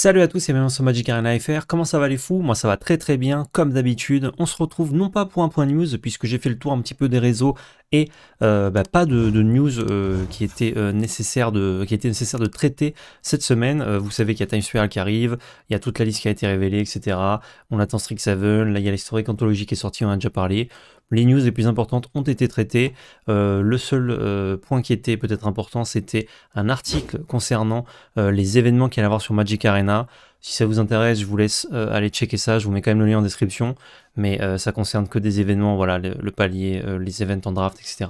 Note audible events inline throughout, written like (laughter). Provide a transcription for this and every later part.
Salut à tous et bienvenue sur Magic Arena FR, comment ça va les fous Moi ça va très très bien, comme d'habitude, on se retrouve non pas pour un point news, puisque j'ai fait le tour un petit peu des réseaux et euh, bah, pas de, news euh, qui, était, euh, nécessaire de, qui était nécessaire de traiter cette semaine. vous savez qu'il y a Time Spiral qui arrive, il y a toute la liste qui a été révélée, etc. On attend Strixhaven, là il y a l'historique anthologique qui est sorti, on en a déjà parlé. Les news les plus importantes ont été traitées. Euh, le seul euh, point qui était peut-être important, c'était un article concernant euh, les événements qu'il y à avoir sur Magic Arena. Si ça vous intéresse, je vous laisse aller checker ça. Je vous mets quand même le lien en description. Mais ça concerne que des événements, voilà, le, le palier, les events en draft, etc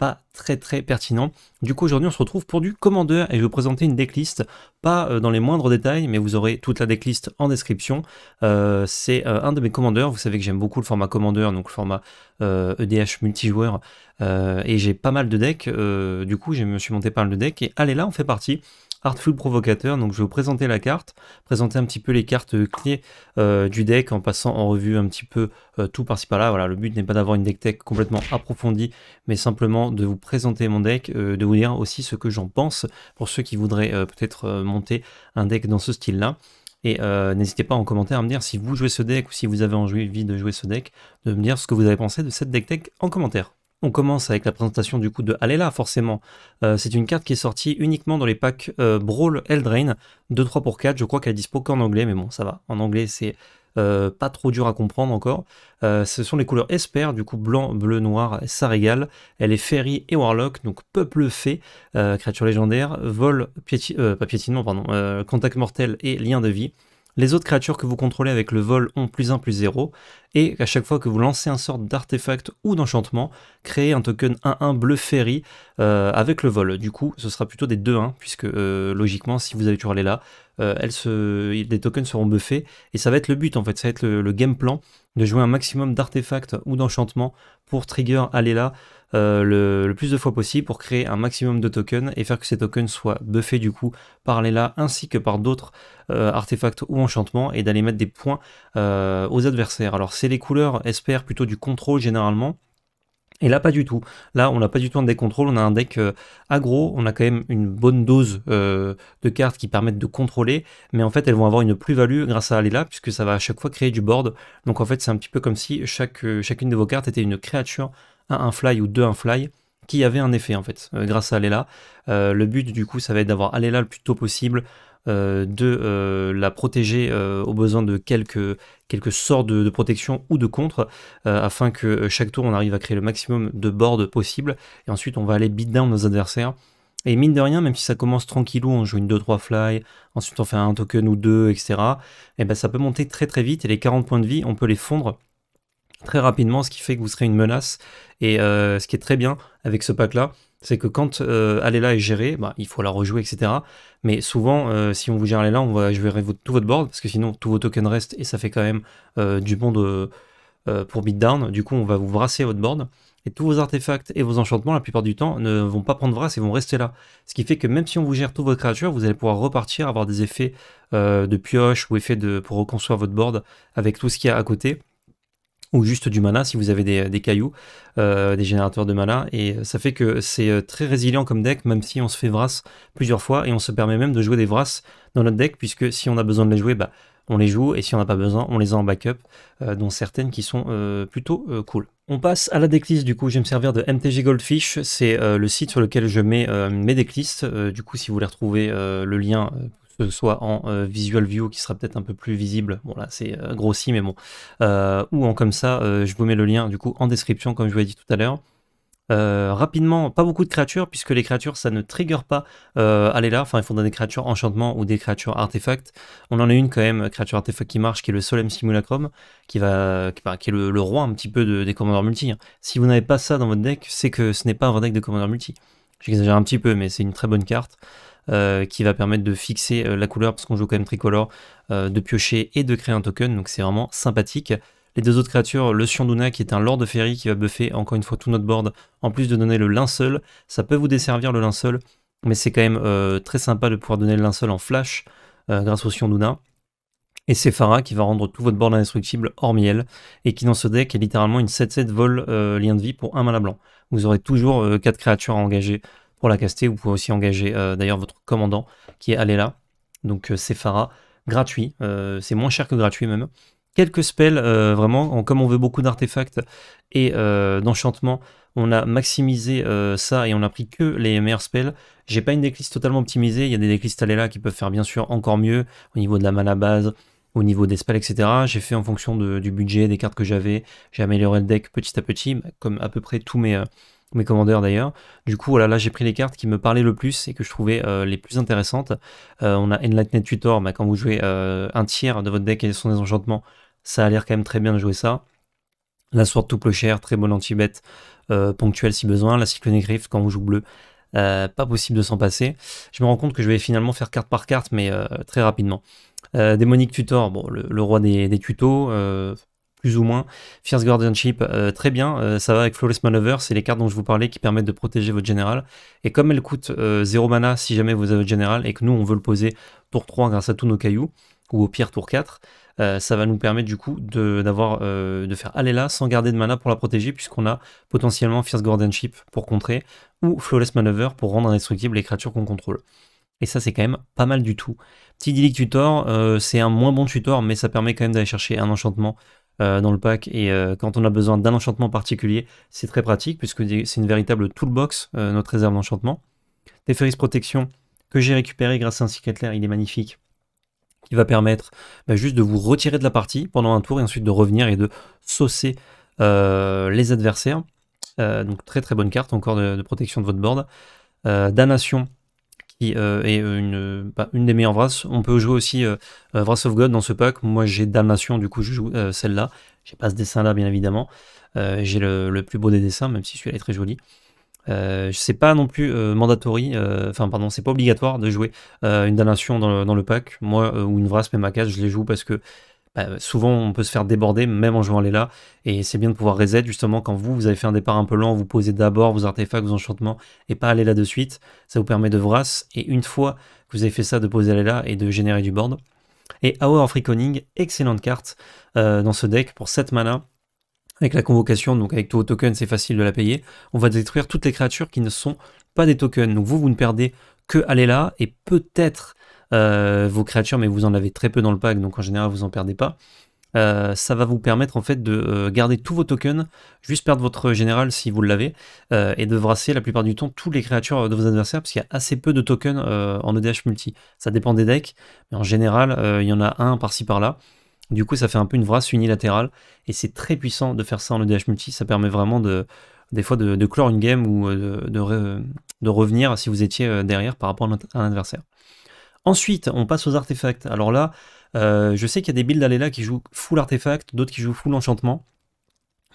pas très très pertinent. Du coup aujourd'hui on se retrouve pour du commandeur et je vais vous présenter une decklist, pas euh, dans les moindres détails, mais vous aurez toute la decklist en description. Euh, c'est euh, un de mes commandeurs, vous savez que j'aime beaucoup le format commandeur, donc format EDH e multijoueur, et j'ai pas mal de decks, du coup je me suis monté pas mal de decks, et allez là on fait partie. Artful Provocateur. Donc je vais vous présenter la carte, présenter un petit peu les cartes clés euh, du deck en passant en revue un petit peu euh, tout par-ci par-là. Voilà, le but n'est pas d'avoir une deck tech complètement approfondie, mais simplement de vous présenter mon deck, euh, de vous dire aussi ce que j'en pense pour ceux qui voudraient peut-être monter un deck dans ce style-là. Et n'hésitez pas en commentaire à me dire si vous jouez ce deck ou si vous avez envie de jouer ce deck, de me dire ce que vous avez pensé de cette deck tech en commentaire. On commence avec la présentation du coup de Alela, forcément. Euh, c'est une carte qui est sortie uniquement dans les packs euh, Brawl Eldrain, 2, 3 pour 4. Je crois qu'elle dispo qu'en anglais, mais bon, ça va. En anglais, c'est euh, pas trop dur à comprendre encore. ce sont les couleurs Esper, du coup blanc, bleu, noir, ça régale. Elle est Fairy et Warlock, donc peuple fée, créature légendaire, vol, pas pardon, contact mortel et lien de vie. Les autres créatures que vous contrôlez avec le vol ont plus 1 plus 0, et à chaque fois que vous lancez un sort d'artefact ou d'enchantement, créez un token 1-1 bleu ferry euh, avec le vol. Du coup, ce sera plutôt des 2-1, puisque euh, logiquement, si vous avez aller là, euh, les tokens seront buffés, et ça va être le but en fait, ça va être le, game plan, de jouer un maximum d'artefacts ou d'enchantements pour trigger aller euh, le, plus de fois possible pour créer un maximum de tokens et faire que ces tokens soient buffés du coup par les là ainsi que par d'autres euh, artefacts ou enchantements et d'aller mettre des points euh, aux adversaires. Alors c'est les couleurs espère plutôt du contrôle généralement. Et là, pas du tout. Là, on n'a pas du tout un deck contrôle, on a un deck aggro, on a quand même une bonne dose de cartes qui permettent de contrôler, mais en fait, elles vont avoir une plus-value grâce à là puisque ça va à chaque fois créer du board. Donc en fait, c'est un petit peu comme si chaque, chacune de vos cartes était une créature un fly ou deux un fly qui avait un effet en fait euh, grâce à Alela. Euh, le but du coup ça va être d'avoir Alela le plus tôt possible, euh, de la protéger au besoin de quelques, quelques sorts de, protection ou de contre afin que chaque tour on arrive à créer le maximum de board possible et ensuite on va aller beat down nos adversaires. Et mine de rien, même si ça commence tranquillou, on joue une 2-3 fly, ensuite on fait un token ou deux, etc., et eh ben ça peut monter très très vite et les 40 points de vie, on peut les fondre très rapidement, ce qui fait que vous serez une menace. Et euh, ce qui est très bien avec ce pack-là, c'est que quand euh, là est gérée, bah, il faut la rejouer, etc. Mais souvent, euh, si on vous gère là on va jouer tout votre board, parce que sinon, tous vos tokens restent, et ça fait quand même euh, du bon de, pour beatdown. Du coup, on va vous brasser votre board. Et tous vos artefacts et vos enchantements, la plupart du temps, ne vont pas prendre brasse et vont rester là. Ce qui fait que même si on vous gère toutes vos créatures, vous allez pouvoir repartir, avoir des effets de pioche ou effets de, pour reconstruire votre board avec tout ce qu'il y a à côté ou juste du mana si vous avez des, cailloux, euh, des générateurs de mana, et ça fait que c'est euh, très résilient comme deck, même si on se fait Vras plusieurs fois, et on se permet même de jouer des Vras dans notre deck, puisque si on a besoin de les jouer, bah, on les joue, et si on n'a pas besoin, on les a en backup, euh, dont certaines qui sont plutôt cool. On passe à la decklist, du coup je vais me servir de MTG Goldfish, c'est le site sur lequel je mets mes decklists, du coup si vous voulez retrouver le lien que ce soit en euh, Visual View qui sera peut-être un peu plus visible, bon là c'est euh, grossi mais bon, euh, ou en comme ça, je vous mets le lien du coup en description comme je vous l'ai dit tout à l'heure. rapidement, pas beaucoup de créatures, puisque les créatures, ça ne trigger pas allez là, enfin il faudra des créatures enchantement ou des créatures artefacts. On en a une quand même, créature artefact qui marche, qui est le Solemn Simulacrum, qui, va, qui, bah, est le, roi un petit peu de, des commandeurs multi. Hein. Si vous n'avez pas ça dans votre deck, c'est que ce n'est pas un vrai deck de commandeurs multi. J'exagère un petit peu, mais c'est une très bonne carte. Euh, qui va permettre de fixer euh, la couleur parce qu'on joue quand même tricolore, euh, de piocher et de créer un token, donc c'est vraiment sympathique. Les deux autres créatures, le Sionduna qui est un Lord de Ferry qui va buffer encore une fois tout notre board, en plus de donner le linceul, ça peut vous desservir le linceul, mais c'est quand même très sympa de pouvoir donner le linceul en flash grâce au Sionduna. Et c'est Farah qui va rendre tout votre board indestructible hors miel et qui dans ce deck est littéralement une 7-7 vol lien de vie pour un à blanc. Vous aurez toujours quatre 4 créatures à engager pour la caster. Vous pouvez aussi engager euh, d'ailleurs votre commandant qui est Alela, donc euh, Sephara, gratuit. Euh, c'est moins cher que gratuit même. Quelques spells, vraiment, comme on veut beaucoup d'artefacts et d'enchantements, on a maximisé ça et on a pris que les meilleurs spells. J'ai pas une décliste totalement optimisée, il y a des déclistes Alela qui peuvent faire bien sûr encore mieux au niveau de la mana base, au niveau des spells, etc. J'ai fait en fonction du budget, des cartes que j'avais. J'ai amélioré le deck petit à petit, comme à peu près tous mes, mes commandeurs d'ailleurs. Du coup, voilà, là, j'ai pris les cartes qui me parlaient le plus et que je trouvais euh, les plus intéressantes. Euh, on a Enlightnet Tutor, mais bah, quand vous jouez euh, un tiers de votre deck et son enchantements, ça a l'air quand même très bien de jouer ça. La Sword Touple cher, très bon anti-bête, ponctuelle si besoin. La Cyclone Rift, quand on joue bleu, pas possible de s'en passer. Je me rends compte que je vais finalement faire carte par carte, mais très rapidement. Démonique Tutor, bon, le, roi des, des tutos, plus ou moins. Fierce Guardianship, euh, très bien, euh, ça va avec Flawless Maneuver, c'est les cartes dont je vous parlais qui permettent de protéger votre général. Et comme elle coûte 0 euh, mana si jamais vous avez votre général et que nous on veut le poser tour 3 grâce à tous nos cailloux, ou au pire tour 4, ça va nous permettre du coup de, d'avoir, de faire là sans garder de mana pour la protéger puisqu'on a potentiellement Fierce Guardianship pour contrer ou Flawless Maneuver pour rendre indestructibles les créatures qu'on contrôle. Et ça, c'est quand même pas mal du tout. Petit Dilic Tutor, c'est un moins bon tutor, mais ça permet quand même d'aller chercher un enchantement euh, dans le pack et euh, quand on a besoin d'un enchantement particulier, c'est très pratique puisque c'est une véritable toolbox, euh, notre réserve d'enchantement. Teferi's Protection que j'ai récupéré grâce à un Cicatler, il est magnifique. Qui va permettre bah, juste de vous retirer de la partie pendant un tour et ensuite de revenir et de saucer les adversaires. donc très très bonne carte encore de, protection de votre board. damnation, qui euh, est euh, bah, une, des meilleures brasses. On peut jouer aussi Vras euh, of God dans ce pack. Moi, j'ai Damnation, du coup, je joue celle-là. J'ai pas ce dessin-là, bien évidemment. j'ai le, plus beau des dessins, même si celui-là est très joli. Euh, sais pas non plus mandatory, enfin pardon, c'est pas obligatoire de jouer une damnation dans le, pack. Moi ou une Vras, même à case, je les joue parce que bah, souvent on peut se faire déborder même en jouant les là. Et c'est bien de pouvoir reset justement quand vous, vous avez fait un départ un peu lent, vous posez d'abord vos artefacts, vos enchantements et pas aller là de suite. Ça vous permet de vrasse, Et une fois que vous avez fait ça, de poser à là et de générer du board. Et Hour of Reconning, excellente carte euh, dans ce deck pour 7 mana. Avec la convocation, donc avec tous vos tokens, c'est facile de la payer. On va détruire toutes les créatures qui ne sont pas des tokens. Donc vous, vous ne perdez que Alela et peut-être euh, vos créatures, mais vous en avez très peu dans le pack, donc en général vous en perdez pas. Euh, ça va vous permettre en fait de euh, garder tous vos tokens, juste perdre votre général si vous l'avez, et de brasser la plupart du temps toutes les créatures de vos adversaires, parce qu'il y a assez peu de tokens en EDH multi. Ça dépend des decks, mais en général, il y en a un par-ci par-là. Du coup, ça fait un peu une vrasse unilatérale, et c'est très puissant de faire ça en EDH multi, ça permet vraiment de des fois de, clore une game ou de, de revenir si vous étiez derrière par rapport à un adversaire. Ensuite, on passe aux artefacts. Alors là, euh, je sais qu'il y a des builds là qui jouent full artefact, d'autres qui jouent full enchantement.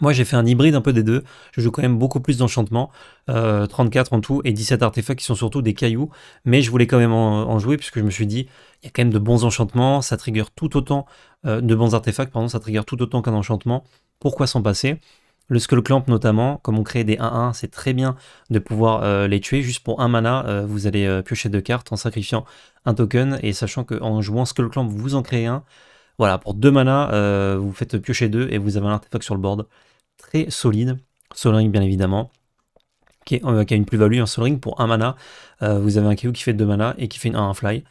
Moi, j'ai fait un hybride un peu des deux. Je joue quand même beaucoup plus d'enchantement, 34 euh, en tout, et 17 artefacts qui sont surtout des cailloux. Mais je voulais quand même en, jouer, puisque je me suis dit, il y a quand même de bons enchantements, ça trigger tout autant, euh, de bons artefacts, pardon, ça trigger tout autant qu'un enchantement. Pourquoi s'en passer le Skullclamp notamment, comme on crée des 1-1, c'est très bien de pouvoir euh, les tuer. Juste pour un mana, euh, vous allez euh, piocher deux cartes en sacrifiant un token et sachant qu'en jouant Skull Clamp, vous en créez un. Voilà, pour deux mana, vous faites piocher deux et vous avez un artefact sur le board. Très solide. Solring bien évidemment, qui, a une plus-value. en Solring pour un mana, vous avez un caillou qui fait deux mana et qui fait un 1-1 fly.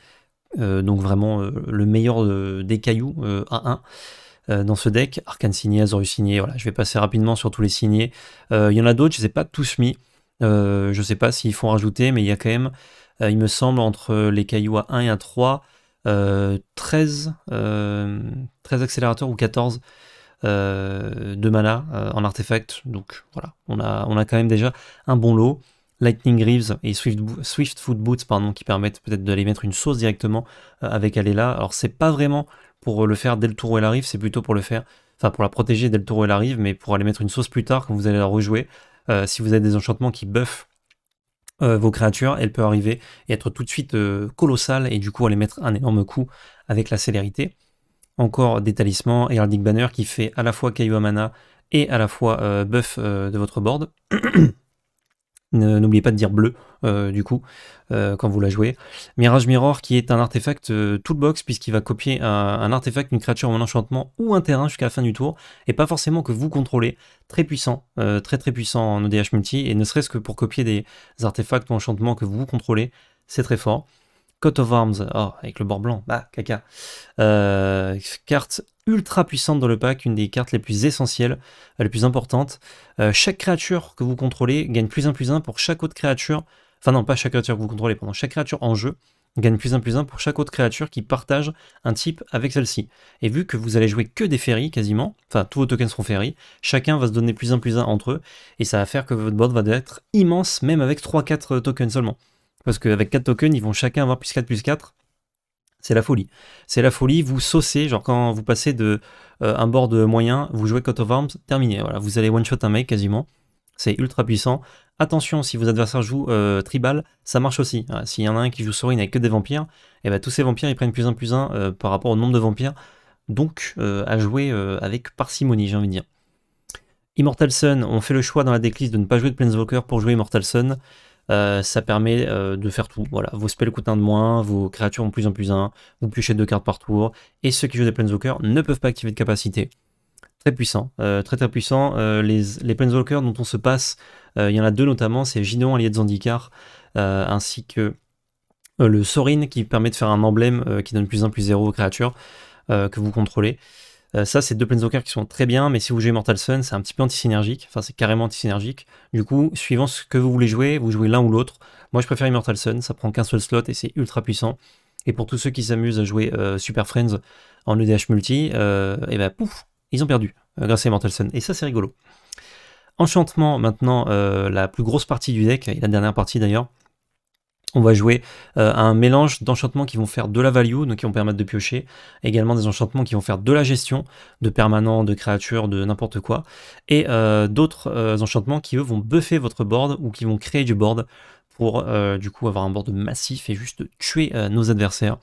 donc vraiment le meilleur des cailloux à 1. Euh, dans ce deck. Arcane signé, Azorius signé, voilà, je vais passer rapidement sur tous les signés. Euh, il y en a d'autres, je ne les ai pas tous mis. Euh, je ne sais pas s'ils font rajouter, mais il y a quand même, il me semble, entre les cailloux à 1 et à 3, 13, 13 accélérateurs ou 14 de mana en artefact. Donc voilà, on a, on a quand même déjà un bon lot. Lightning Greaves et Swift, Swift Foot Boots pardon, qui permettent peut-être d'aller mettre une sauce directement avec Alela. Alors c'est pas vraiment pour euh, le faire dès le tour où elle arrive, c'est plutôt pour le faire, enfin pour la protéger dès le tour où elle arrive, mais pour aller mettre une sauce plus tard quand vous allez la rejouer. Euh, si vous avez des enchantements qui buffent euh, vos créatures, elle peut arriver et être tout de suite colossale et du coup aller mettre un énorme coup avec la célérité. Encore des talismans, Heraldic Banner qui fait à la fois caillou à mana et à la fois buff de votre board. (clears throat) N'oubliez pas de dire bleu, euh, du coup, euh, quand vous la jouez. Mirage Mirror, qui est un artefact euh, toolbox, puisqu'il va copier un, artefact, une créature un enchantement, ou un terrain jusqu'à la fin du tour, et pas forcément que vous contrôlez. Très puissant, très très puissant en ODH e multi, et ne serait-ce que pour copier des artefacts ou enchantements que vous contrôlez, c'est très fort. Coat of Arms, oh, avec le bord blanc, bah caca. Euh, carte ultra puissante dans le pack, une des cartes les plus essentielles, euh, les plus importantes. Euh, chaque créature que vous contrôlez gagne plus un plus un pour chaque autre créature, enfin non, pas chaque créature que vous contrôlez, pendant chaque créature en jeu gagne plus un plus un pour chaque autre créature qui partage un type avec celle-ci. Et vu que vous allez jouer que des ferries quasiment, enfin tous vos tokens seront ferries, chacun va se donner plus un plus un entre eux, et ça va faire que votre board va être immense même avec 3-4 tokens seulement. Parce qu'avec 4 tokens, ils vont chacun avoir plus 4 plus 4. C'est la folie. C'est la folie, vous saucez, genre quand vous passez de euh, un bord board moyen, vous jouez Cut of Arms, terminé. Voilà, vous allez one-shot un mec quasiment. C'est ultra puissant. Attention, si vos adversaires jouent euh, tribal, ça marche aussi. S'il y en a un qui joue Sorin avec que des vampires, et eh bien tous ces vampires ils prennent plus 1 plus 1 euh, par rapport au nombre de vampires. Donc à jouer avec parcimonie, j'ai envie de dire. Immortal Sun, on fait le choix dans la décliste de ne pas jouer de Planeswalker pour jouer Immortal Sun. Euh, ça permet euh, de faire tout. Voilà, vos spells coûtent un de moins, vos créatures ont plus en plus un, vous piochez deux cartes par tour, et ceux qui jouent des Planeswalkers ne peuvent pas activer de capacité. Très puissant, euh, très très puissant. les, les Planeswalkers dont on se passe, il y en a deux notamment, c'est Gideon, allié de Zandikar, ainsi que le Sorin qui permet de faire un emblème qui donne plus 1 plus 0 aux créatures que vous contrôlez. Euh, ça, c'est deux Planeswalkers qui sont très bien, mais si vous jouez Mortal Sun, c'est un petit peu antisynergique. Enfin, c'est carrément anti-synergique. Du coup, suivant ce que vous voulez jouer, vous jouez l'un ou l'autre. Moi, je préfère Immortal Sun. Ça prend qu'un seul slot et c'est ultra puissant. Et pour tous ceux qui s'amusent à jouer euh, Super Friends en EDH multi, et euh, eh ben pouf, ils ont perdu grâce à Immortal Sun. Et ça, c'est rigolo. Enchantement, maintenant, la plus grosse partie du deck, et la dernière partie d'ailleurs. On va jouer euh, un mélange d'enchantements qui vont faire de la value, donc qui vont permettre de piocher, également des enchantements qui vont faire de la gestion, de permanents, de créatures, de n'importe quoi, et euh, d'autres euh, enchantements qui eux vont buffer votre board ou qui vont créer du board pour du coup avoir un board massif et juste tuer nos adversaires.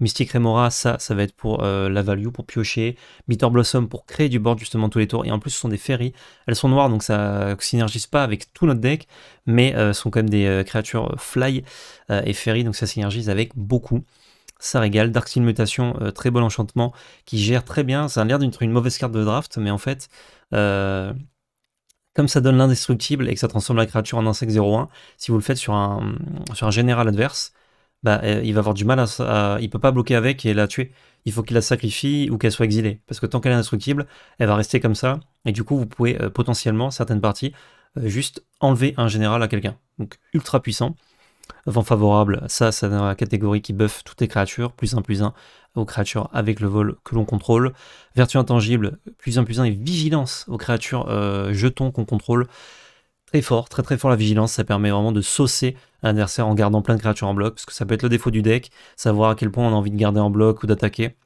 Mystic Remora, ça, ça va être pour euh, la value, pour piocher. Bitter Blossom pour créer du board justement tous les tours. Et en plus, ce sont des ferry, Elles sont noires, donc ça synergise pas avec tout notre deck, mais euh, sont quand même des euh, créatures fly et ferry, donc ça synergise avec beaucoup. Ça régale. Dark Mutation, très bon enchantement, qui gère très bien. Ça a l'air d'une une mauvaise carte de draft, mais en fait, comme ça donne l'indestructible et que ça transforme la créature en insecte 0-1, si vous le faites sur sur un général adverse, bah, euh, il va avoir du mal à, Il peut pas bloquer avec et la tuer. Il faut qu'il la sacrifie ou qu'elle soit exilée. Parce que tant qu'elle est indestructible, elle va rester comme ça. Et du coup, vous pouvez euh, potentiellement, certaines parties, euh, juste enlever un général à quelqu'un. Donc ultra puissant. Vent favorable, ça, c'est dans la catégorie qui buff toutes les créatures, plus un plus un aux créatures avec le vol que l'on contrôle. Vertu intangible, plus un plus un et vigilance aux créatures jetons qu'on contrôle fort, très très fort la vigilance, ça permet vraiment de saucer un adversaire en gardant plein de créatures en bloc, parce que ça peut être le défaut du deck, savoir à quel point on a envie de garder en bloc ou d'attaquer.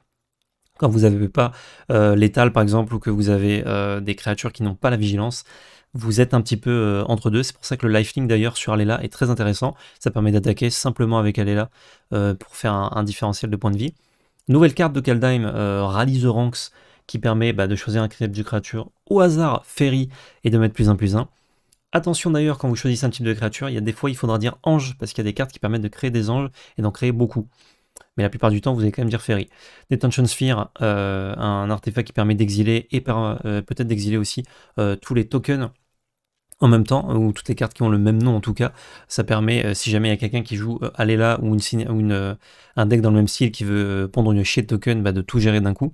Quand vous avez pas euh, l'étal par exemple, ou que vous avez euh, des créatures qui n'ont pas la vigilance, vous êtes un petit peu euh, entre deux. C'est pour ça que le lifelink d'ailleurs sur Alela est très intéressant. Ça permet d'attaquer simplement avec Alela pour faire un, différentiel de points de vie. Nouvelle carte de Kaldheim, Rally the Ranks, qui permet bah, de choisir un critère du créature au hasard, Ferry, et de mettre plus un plus un. Attention d'ailleurs quand vous choisissez un type de créature, il y a des fois il faudra dire ange parce qu'il y a des cartes qui permettent de créer des anges et d'en créer beaucoup. Mais la plupart du temps, vous allez quand même dire ferry. Detention Sphere, euh, un artefact qui permet d'exiler et euh, peut-être d'exiler aussi euh, tous les tokens en même temps, ou toutes les cartes qui ont le même nom en tout cas. Ça permet, si jamais il y a quelqu'un qui joue Alela ou, un deck dans le même style qui veut pondre une chier de token, bah, de tout gérer d'un coup.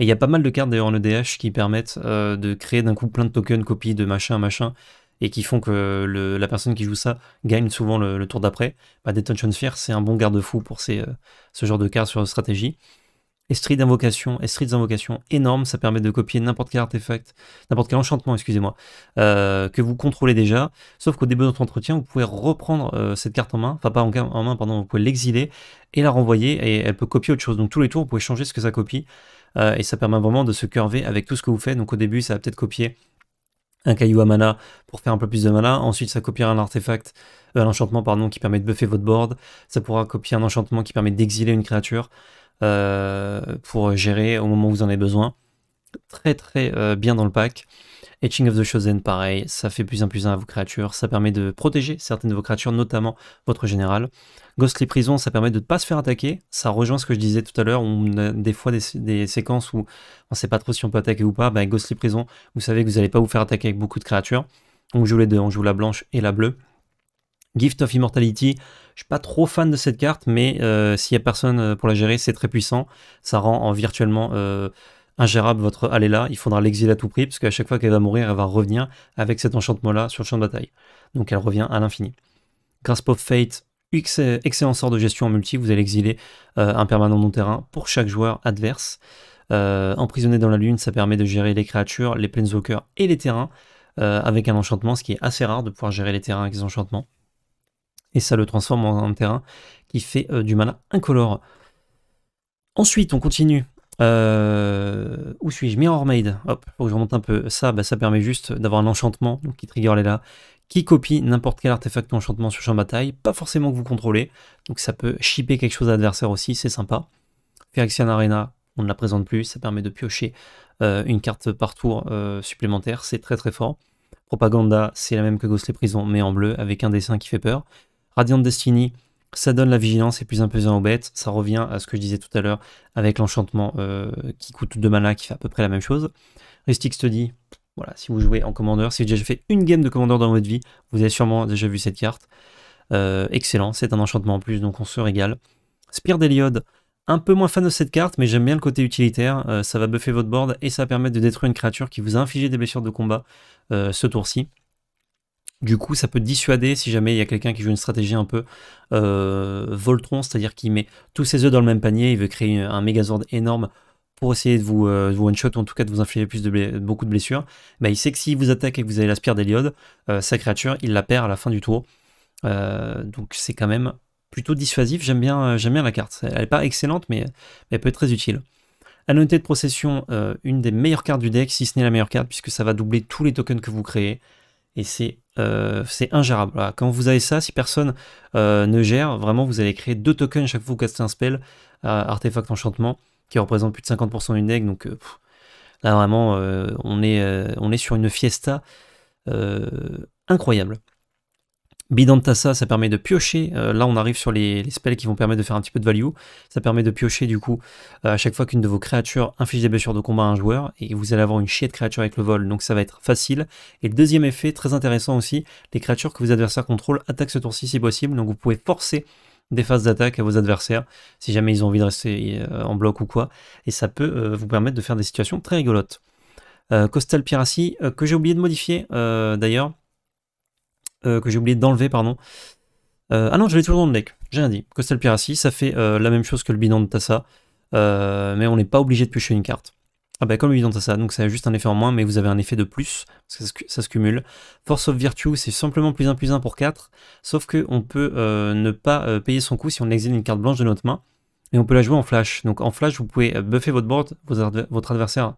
Et il y a pas mal de cartes d'ailleurs en EDH qui permettent de créer d'un coup plein de tokens, copies de machin, machin, et qui font que la personne qui joue ça gagne souvent le, tour d'après, bah, Detention Sphere, c'est un bon garde-fou pour euh, ce genre de cartes sur stratégie. Estrie d'invocation, Estrie Invocation énorme, ça permet de copier n'importe quel artefact, n'importe quel enchantement, excusez-moi, euh, que vous contrôlez déjà. Sauf qu'au début de votre entretien, vous pouvez reprendre euh, cette carte en main, enfin pas en, main, pardon, vous pouvez l'exiler et la renvoyer et elle peut copier autre chose. Donc tous les tours, vous pouvez changer ce que ça copie et ça permet vraiment de se curver avec tout ce que vous faites. Donc au début, ça va peut-être copier un caillou à mana pour faire un peu plus de mana. Ensuite, ça copiera un artefact, euh, un enchantement pardon, qui permet de buffer votre board. Ça pourra copier un enchantement qui permet d'exiler une créature euh, pour gérer au moment où vous en avez besoin. Très très euh, bien dans le pack. Etching of the Chosen, pareil, ça fait plus un plus un à vos créatures, ça permet de protéger certaines de vos créatures, notamment votre général. Ghostly Prison, ça permet de ne pas se faire attaquer, ça rejoint ce que je disais tout à l'heure, on a des fois des, séquences où on ne sait pas trop si on peut attaquer ou pas, bah, Ghostly Prison, vous savez que vous n'allez pas vous faire attaquer avec beaucoup de créatures, on joue les deux, on joue la blanche et la bleue. Gift of Immortality, je suis pas trop fan de cette carte, mais euh, s'il n'y a personne euh, pour la gérer, c'est très puissant, ça rend en virtuellement... Euh, ingérable votre là, il faudra l'exiler à tout prix, parce qu'à chaque fois qu'elle va mourir, elle va revenir avec cet enchantement-là sur le champ de bataille. Donc elle revient à l'infini. Grasp of Fate, excellent sort de gestion en multi, vous allez exiler euh, un permanent non terrain pour chaque joueur adverse. Euh, emprisonné dans la lune, ça permet de gérer les créatures, les planeswalkers et les terrains euh, avec un enchantement, ce qui est assez rare de pouvoir gérer les terrains avec des enchantements. Et ça le transforme en un terrain qui fait du mana incolore. Ensuite, on continue euh, où suis-je Mirror Maid. Hop, faut que je remonte un peu. Ça, bah, ça permet juste d'avoir un enchantement, donc qui trigger les là, qui copie n'importe quel artefact ou enchantement sur champ de bataille, pas forcément que vous contrôlez, donc ça peut shipper quelque chose à l'adversaire aussi, c'est sympa. Phyrexian Arena, on ne la présente plus, ça permet de piocher euh, une carte par tour euh, supplémentaire, c'est très très fort. Propaganda, c'est la même que Ghostly Prison, mais en bleu, avec un dessin qui fait peur. Radiant Destiny, ça donne la vigilance et plus un pesant aux bêtes. Ça revient à ce que je disais tout à l'heure avec l'enchantement euh, qui coûte 2 mana, qui fait à peu près la même chose. Ristic Study, voilà, si vous jouez en commandeur, si vous avez déjà fait une game de commandeur dans votre vie, vous avez sûrement déjà vu cette carte. Euh, excellent, c'est un enchantement en plus, donc on se régale. Spire d'Eliode, un peu moins fan de cette carte, mais j'aime bien le côté utilitaire. Euh, ça va buffer votre board et ça permet de détruire une créature qui vous a des blessures de combat ce tour-ci. Du coup, ça peut dissuader si jamais il y a quelqu'un qui joue une stratégie un peu euh, Voltron, c'est-à-dire qu'il met tous ses œufs dans le même panier, il veut créer un Megazord énorme pour essayer de vous, euh, one-shot ou en tout cas de vous infliger plus de beaucoup de blessures. Bah, il sait que s'il vous attaque et que vous avez la Spire d'Eliode, euh, sa créature, il la perd à la fin du tour. donc c'est quand même plutôt dissuasif. J'aime bien, la carte. Elle n'est pas excellente, mais, elle peut être très utile. À de procession, une des meilleures cartes du deck, si ce n'est la meilleure carte, puisque ça va doubler tous les tokens que vous créez et c'est euh, ingérable. Quand vous avez ça, si personne euh, ne gère, vraiment vous allez créer deux tokens chaque fois que vous castez un spell, euh, artefact enchantement, qui représente plus de 50% du deck. Donc là vraiment, on est, on, est, sur une fiesta incroyable. Bidantassa, ça permet de piocher. Euh, là, on arrive sur les, spells qui vont permettre de faire un petit peu de value. Ça permet de piocher, du coup, euh, à chaque fois qu'une de vos créatures inflige des blessures de combat à un joueur, et vous allez avoir une chier de créatures avec le vol, donc ça va être facile. Et le deuxième effet, très intéressant aussi, les créatures que vos adversaires contrôlent attaquent ce tour-ci si possible, donc vous pouvez forcer des phases d'attaque à vos adversaires, si jamais ils ont envie de rester euh, en bloc ou quoi, et ça peut vous permettre de faire des situations très rigolotes. Costal Piracy, que j'ai oublié de modifier d'ailleurs, euh, que j'ai oublié d'enlever, pardon. Euh, ah non, je l'ai toujours dans le deck, j'ai rien dit. Costal Piracy, ça fait euh, la même chose que le bidon de Tassa, mais on n'est pas obligé de piocher une carte. Ah bah comme le bidon de Tassa, donc ça a juste un effet en moins, mais vous avez un effet de plus, parce que ça, se cumule. Force of Virtue, c'est simplement plus 1 plus 1 pour 4, sauf qu'on peut ne pas payer son coût si on exile une carte blanche de notre main et on peut la jouer en flash. Donc en flash, vous pouvez euh, buffer votre board, votre adversaire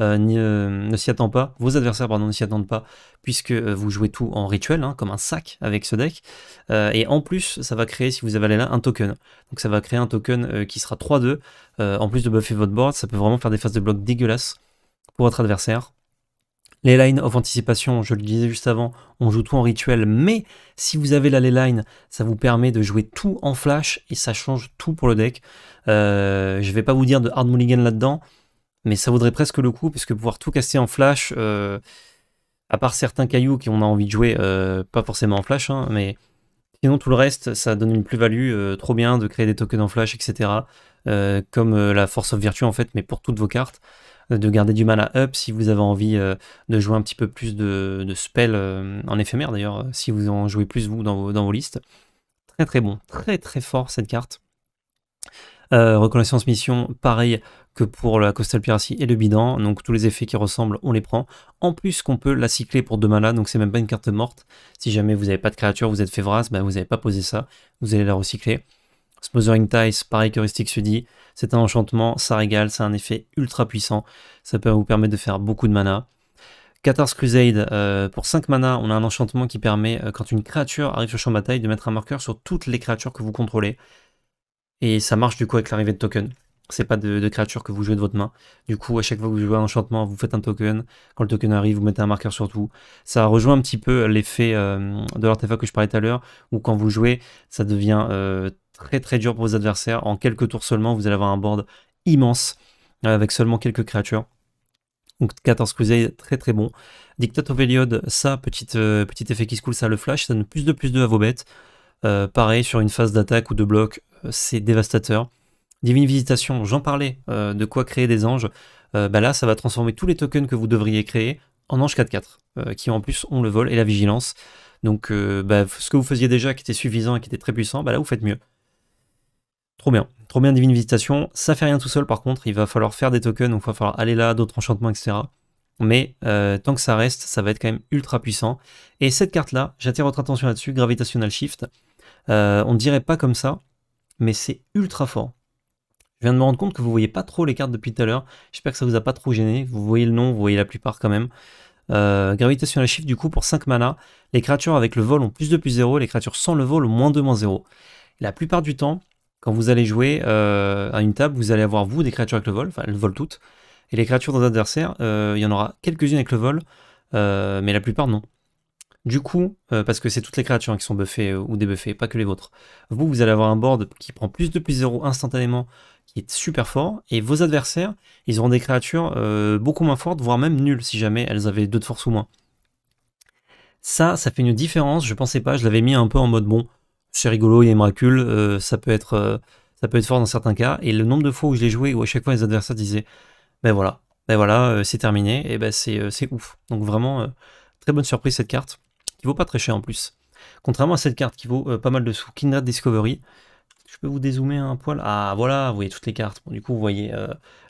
euh, euh, ne, s'y attend pas, vos adversaires pardon, ne s'y attendent pas, puisque vous jouez tout en rituel, hein, comme un sac avec ce deck. et en plus, ça va créer, si vous avez là, un token. Donc ça va créer un token qui sera 3-2. en plus de buffer votre board, ça peut vraiment faire des phases de bloc dégueulasses pour votre adversaire. Les lines of anticipation, je le disais juste avant, on joue tout en rituel, mais si vous avez la ley line, ça vous permet de jouer tout en flash et ça change tout pour le deck. Je euh, je vais pas vous dire de hard mulligan là-dedans, mais ça vaudrait presque le coup puisque pouvoir tout casser en flash, euh, à part certains cailloux qu'on a envie de jouer, euh, pas forcément en flash, hein, mais sinon tout le reste, ça donne une plus-value, trop bien de créer des tokens en flash, etc. comme la Force of Virtue en fait, mais pour toutes vos cartes. Euh, de garder du mana up si vous avez envie euh, de jouer un petit peu plus de, spells euh, en éphémère d'ailleurs, si vous en jouez plus vous dans vos, listes. Très très bon, très très fort cette carte. reconnaissance mission, pareil que pour la Coastal Piracy et le bidan, donc tous les effets qui ressemblent, on les prend. En plus qu'on peut la cycler pour deux mana, donc c'est même pas une carte morte. Si jamais vous n'avez pas de créature, vous êtes févras ben vous n'avez pas posé ça, vous allez la recycler. Smothering Ties, pareil que Rustic Sudi, c'est un enchantement, ça régale, c'est un effet ultra puissant, ça peut vous permettre de faire beaucoup de mana. 14 Crusade, euh, pour 5 mana, on a un enchantement qui permet, euh, quand une créature arrive sur champ de bataille, de mettre un marqueur sur toutes les créatures que vous contrôlez. Et ça marche du coup avec l'arrivée de token c'est pas de, créatures que vous jouez de votre main. Du coup, à chaque fois que vous jouez un enchantement, vous faites un token. Quand le token arrive, vous mettez un marqueur sur tout. Ça rejoint un petit peu l'effet euh, de l'artefact que je parlais tout à l'heure, où quand vous jouez, ça devient euh, très très dur pour vos adversaires. En quelques tours seulement, vous allez avoir un board immense, euh, avec seulement quelques créatures. Donc 14 Crusade, très très bon. Dictate of ça, petit, petit effet qui se coule, ça le flash, ça donne plus de plus de à vos bêtes. pareil, sur une phase d'attaque ou de bloc, c'est dévastateur. Divine Visitation, j'en parlais, euh, de quoi créer des anges. Euh, bah là, ça va transformer tous les tokens que vous devriez créer en anges 4-4, euh, qui en plus ont le vol et la vigilance. Donc bah, ce que vous faisiez déjà qui était suffisant et qui était très puissant, bah là vous faites mieux. Trop bien, trop bien Divine Visitation. Ça fait rien tout seul par contre, il va falloir faire des tokens, donc il va falloir aller là, d'autres enchantements, etc. Mais tant que ça reste, ça va être quand même ultra puissant. Et cette carte-là, j'attire votre attention là-dessus, Gravitational Shift. on ne dirait pas comme ça, mais c'est ultra fort. Je viens de me rendre compte que vous voyez pas trop les cartes depuis tout à l'heure. J'espère que ça vous a pas trop gêné. Vous voyez le nom, vous voyez la plupart quand même. Euh, gravitation la chiffre du coup pour 5 mana. Les créatures avec le vol ont plus de plus 0, les créatures sans le vol ont moins de moins 0. La plupart du temps, quand vous allez jouer euh, à une table, vous allez avoir vous des créatures avec le vol, enfin elles volent toutes, et les créatures dans l'adversaire, euh, il y en aura quelques-unes avec le vol, mais la plupart non. Du coup, euh, parce que c'est toutes les créatures qui sont buffées euh, ou débuffées, pas que les vôtres, vous, vous allez avoir un board qui prend plus de plus 0 instantanément, qui est super fort, et vos adversaires, ils auront des créatures euh, beaucoup moins fortes, voire même nulles, si jamais elles avaient deux de force ou moins. Ça, ça fait une différence, je pensais pas, je l'avais mis un peu en mode, bon, c'est rigolo, il est miraculeux, ça, peut être, ça peut être fort dans certains cas, et le nombre de fois où je l'ai joué, où à chaque fois les adversaires disaient, ben voilà, ben voilà, c'est terminé, et ben c'est ouf. Donc vraiment, très bonne surprise cette carte vaut pas très cher en plus. Contrairement à cette carte qui vaut euh, pas mal de sous, Kindred Discovery. Je peux vous dézoomer un poil Ah voilà, vous voyez toutes les cartes. du coup, vous voyez euh,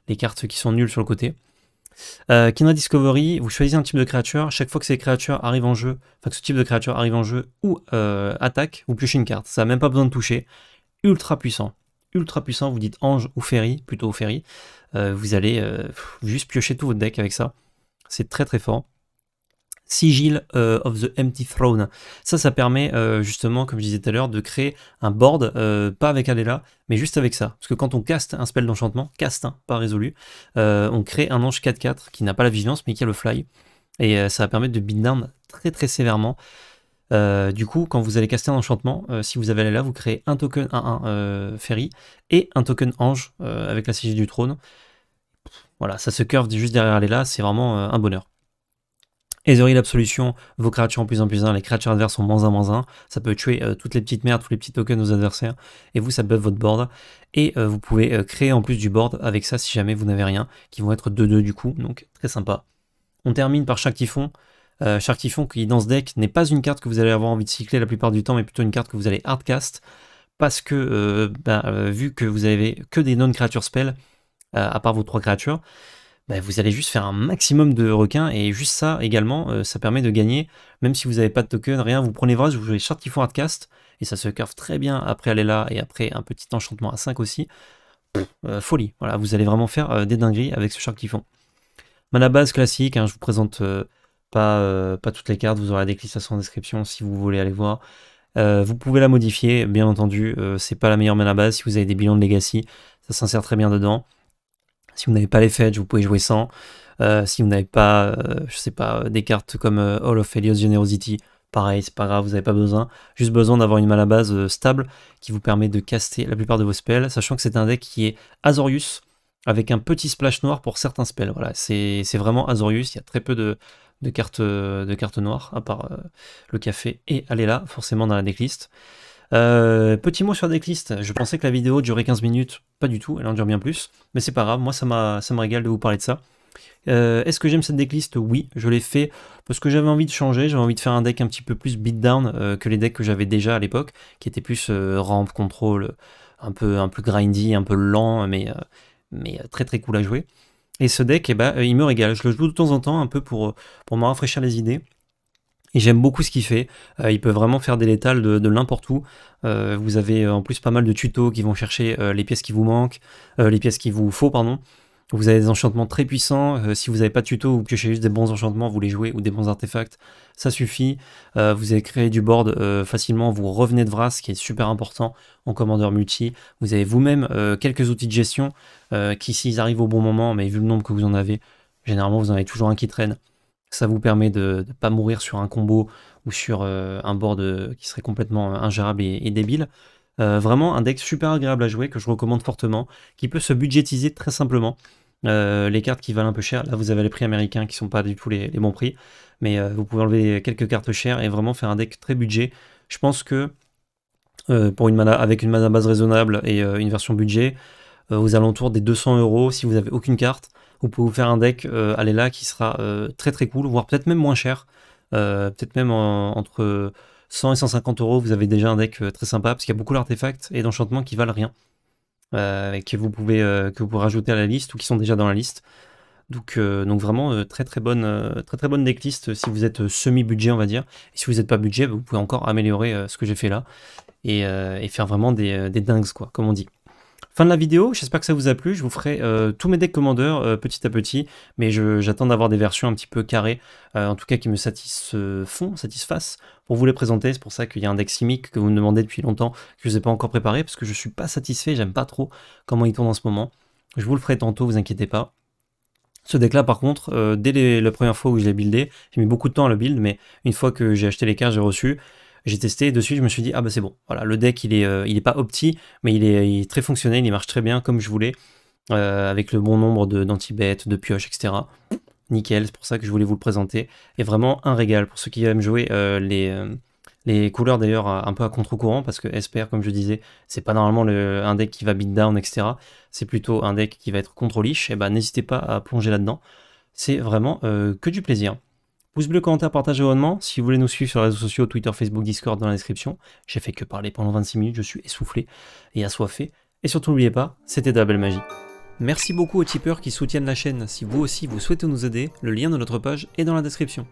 les cartes qui sont nulles sur le côté. Euh, Kindred Discovery, vous choisissez un type de créature. Chaque fois que ces créatures arrivent en jeu, enfin que ce type de créature arrive en jeu ou attaque, vous piochez une carte. Ça n'a même pas besoin de toucher. Ultra puissant. Ultra puissant, vous dites ange ou ferry, plutôt ferry. vous allez juste piocher tout votre deck avec ça. C'est très très fort. Sigil euh, of the Empty Throne. Ça, ça permet euh, justement, comme je disais tout à l'heure, de créer un board, euh, pas avec Adela, mais juste avec ça. Parce que quand on caste un spell d'enchantement, cast, un pas résolu, on crée un ange 4-4 qui n'a pas la vigilance, mais qui a le fly. Et ça va permettre de beat très très sévèrement. du coup, quand vous allez caster un enchantement, si vous avez Aléla, vous créez un token 1-1 ferry et un token ange avec la sigil du trône. Voilà, ça se curve juste derrière Adela, c'est vraiment un bonheur. Ezreal l'absolution, vos créatures en plus en plus 1, les créatures adverses sont moins 1 moins 1, ça peut tuer euh, toutes les petites merdes, tous les petits tokens de vos adversaires, et vous ça buff votre board, et euh, vous pouvez euh, créer en plus du board avec ça si jamais vous n'avez rien, qui vont être 2-2 du coup, donc très sympa. On termine par Shark typhon, Shark Typhon qui dans ce deck n'est pas une carte que vous allez avoir envie de cycler la plupart du temps, mais plutôt une carte que vous allez hardcast, parce que bah, vu que vous avez que des non-créatures spell à part vos trois créatures, bah, vous allez juste faire un maximum de requins et juste ça également, euh, ça permet de gagner. Même si vous n'avez pas de token, rien, vous prenez Vras, vous jouez Tiffon Hardcast et ça se curve très bien après aller là et après un petit enchantement à 5 aussi. Euh, folie, voilà, vous allez vraiment faire euh, des dingueries avec ce Tiffon. Mana base classique, je hein, je vous présente pas, pas toutes les cartes, vous aurez des déclistation en description si vous voulez aller voir. vous pouvez la modifier, bien entendu, c'est pas la meilleure mana base. Si vous avez des bilans de Legacy, ça s'insère très bien dedans. Si vous n'avez pas les fetch, vous pouvez jouer sans. Euh, si vous n'avez pas, euh, je sais pas, euh, des cartes comme All of Helios Generosity, pareil, c'est pas grave, vous n'avez pas besoin. Juste besoin d'avoir une à base stable qui vous permet de caster la plupart de vos spells, sachant que c'est un deck qui est Azorius avec un petit splash noir pour certains spells. Voilà, c'est vraiment Azorius, il y a très peu de, cartes, de cartes noires, à part le café et Alela, forcément dans la decklist. Euh, petit mot sur Decklist. Je pensais que la vidéo durait 15 minutes. Pas du tout, elle en dure bien plus. Mais c'est pas grave, moi ça me régale de vous parler de ça. Euh, est-ce que j'aime cette decklist Oui, je l'ai fait parce que j'avais envie de changer, j'avais envie de faire un deck un petit peu plus beatdown down euh, que les decks que j'avais déjà à l'époque, qui étaient plus ramp, contrôle, un peu, un peu grindy, un peu lent, mais, mais très très cool à jouer. Et ce deck, eh ben, il me régale. Je le joue de temps en temps un peu pour, pour me rafraîchir les idées. Et j'aime beaucoup ce qu'il fait. Euh, il peut vraiment faire des létales de, n'importe où. Euh, vous avez euh, en plus pas mal de tutos qui vont chercher les pièces qui vous manquent, les pièces qui vous faut, pardon. Vous avez des enchantements très puissants. si vous n'avez pas de tuto, vous piochez juste des bons enchantements, vous les jouez, ou des bons artefacts, ça suffit. vous avez créé du board facilement, vous revenez de Vras, ce qui est super important en commandeur multi. Vous avez vous-même quelques outils de gestion qui, s'ils arrivent au bon moment, mais vu le nombre que vous en avez, généralement vous en avez toujours un qui traîne ça vous permet de ne pas mourir sur un combo ou sur euh, un board euh, qui serait complètement ingérable et, débile. Euh, vraiment un deck super agréable à jouer que je recommande fortement, qui peut se budgétiser très simplement. les cartes qui valent un peu cher, là vous avez les prix américains qui sont pas du tout les, bons prix, mais vous pouvez enlever quelques cartes chères et vraiment faire un deck très budget. Je pense que pour une mana, avec une mana base raisonnable et une version budget, aux alentours des 200 euros si vous avez aucune carte, vous pouvez vous faire un deck euh, là qui sera euh, très très cool, voire peut-être même moins cher. Euh, peut-être même entre 100 et 150 euros, vous avez déjà un deck euh, très sympa, parce qu'il y a beaucoup d'artefacts et d'enchantements qui valent rien, et que vous, pouvez, que vous pouvez rajouter à la liste ou qui sont déjà dans la liste. Donc, donc vraiment très très bonne, très très bonne decklist si vous êtes semi-budget on va dire. Et si vous n'êtes pas budget, vous pouvez encore améliorer ce que j'ai fait là et, faire vraiment des, des dingues quoi, comme on dit. Fin de la vidéo, j'espère que ça vous a plu. Je vous ferai euh, tous mes decks commandeurs euh, petit à petit, mais j'attends d'avoir des versions un petit peu carrées, euh, en tout cas qui me satisfont, satisfassent, pour vous les présenter. C'est pour ça qu'il y a un deck simique que vous me demandez depuis longtemps, que je ne vous pas encore préparé, parce que je ne suis pas satisfait, j'aime pas trop comment il tourne en ce moment. Je vous le ferai tantôt, vous inquiétez pas. Ce deck là par contre, dès la première fois où je l'ai buildé, j'ai mis beaucoup de temps à le build, mais une fois que j'ai acheté les cartes, j'ai reçu, j'ai testé, dessus je me suis dit, ah bah c'est bon, voilà, le deck il est, euh, il est pas opti, mais il est, très fonctionnel, il marche très bien comme je voulais, euh, avec le bon nombre danti de, de pioches, etc. Nickel, c'est pour ça que je voulais vous le présenter. Et vraiment un régal pour ceux qui aiment jouer euh, les, les couleurs d'ailleurs un peu à contre-courant, parce que SPR, comme je disais, c'est pas normalement le, un deck qui va beat down, etc. C'est plutôt un deck qui va être contre-liche, et eh bah, ben, n'hésitez pas à plonger là-dedans. C'est vraiment que du plaisir. Pouce bleu, commentaire, partage, abonnement. Si vous voulez nous suivre sur les réseaux sociaux, Twitter, Facebook, Discord, dans la description. J'ai fait que parler pendant 26 minutes, je suis essoufflé et assoiffé. Et surtout, n'oubliez pas, c'était de la belle magie. Merci beaucoup aux tipeurs qui soutiennent la chaîne. Si vous aussi vous souhaitez nous aider, le lien de notre page est dans la description.